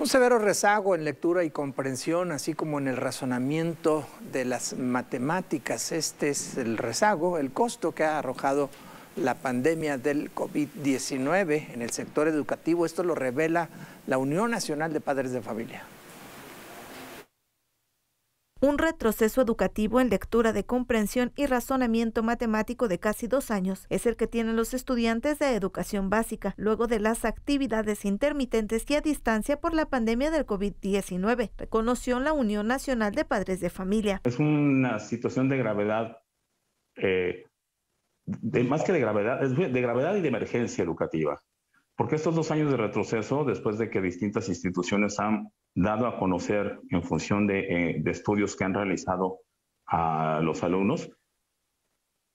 un severo rezago en lectura y comprensión, así como en el razonamiento de las matemáticas. Este es el rezago, el costo que ha arrojado la pandemia del COVID-19 en el sector educativo. Esto lo revela la Unión Nacional de Padres de Familia un retroceso educativo en lectura de comprensión y razonamiento matemático de casi dos años es el que tienen los estudiantes de educación básica luego de las actividades intermitentes y a distancia por la pandemia del COVID-19, reconoció la Unión Nacional de Padres de Familia. Es una situación de gravedad, eh, de, más que de gravedad, es de gravedad y de emergencia educativa. Porque estos dos años de retroceso, después de que distintas instituciones han dado a conocer en función eh, de, estudios que han realizado a los alumnos,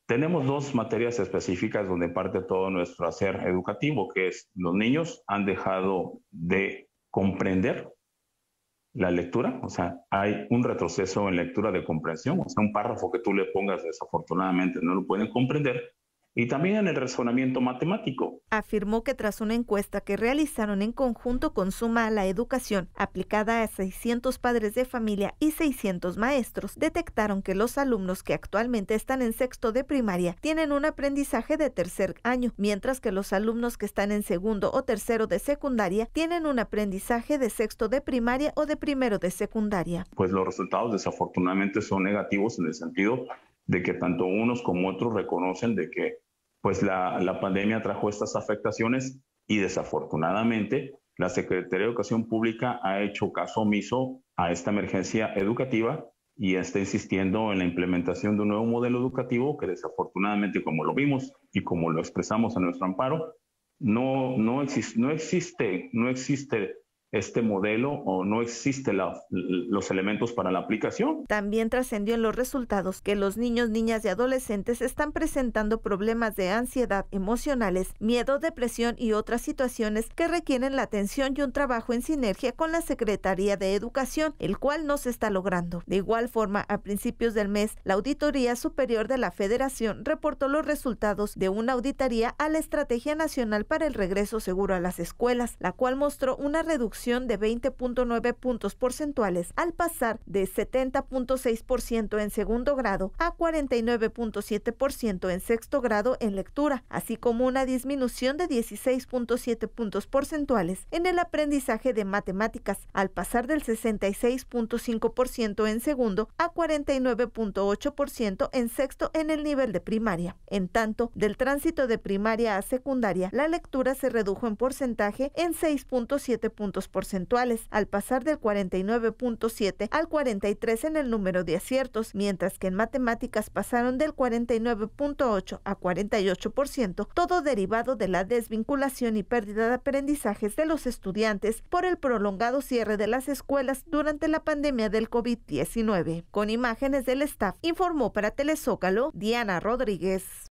tenemos dos materias específicas donde parte todo nuestro hacer educativo, que es los niños han dejado de comprender la lectura, o sea, hay un retroceso en lectura de comprensión, o sea, un párrafo que tú le pongas desafortunadamente no lo pueden comprender, y también en el razonamiento matemático. Afirmó que tras una encuesta que realizaron en conjunto con Suma a la Educación, aplicada a 600 padres de familia y 600 maestros, detectaron que los alumnos que actualmente están en sexto de primaria tienen un aprendizaje de tercer año, mientras que los alumnos que están en segundo o tercero de secundaria tienen un aprendizaje de sexto de primaria o de primero de secundaria. Pues los resultados desafortunadamente son negativos en el sentido de que tanto unos como otros reconocen de que pues la, pandemia trajo estas afectaciones y desafortunadamente la Secretaría de Educación Pública ha hecho caso omiso a esta emergencia educativa y está insistiendo en la implementación de un nuevo modelo educativo que desafortunadamente, como lo vimos y como lo expresamos en nuestro amparo, no, no, existe, no existe, no existe este modelo o no existen los elementos para la aplicación. También trascendió en los resultados que los niños, niñas y adolescentes están presentando problemas de ansiedad emocionales, miedo, depresión y otras situaciones que requieren la atención y un trabajo en sinergia con la Secretaría de Educación, el cual no se está logrando. De igual forma, a principios del mes, la Auditoría Superior de la Federación reportó los resultados de una auditoría a la Estrategia Nacional para el Regreso Seguro a las Escuelas, la cual mostró una reducción de 20.9 puntos porcentuales al pasar de 70.6% en segundo grado a 49.7% en sexto grado en lectura, así como una disminución de 16.7 puntos porcentuales en el aprendizaje de matemáticas al pasar del 66.5% en segundo a 49.8% en sexto en el nivel de primaria. En tanto, del tránsito de primaria a secundaria, la lectura se redujo en porcentaje en 6.7 puntos porcentuales, al pasar del 49.7 al 43 en el número de aciertos, mientras que en matemáticas pasaron del 49.8 a 48%, todo derivado de la desvinculación y pérdida de aprendizajes de los estudiantes por el prolongado cierre de las escuelas durante la pandemia del COVID-19. Con imágenes del staff, informó para Telezócalo Diana Rodríguez.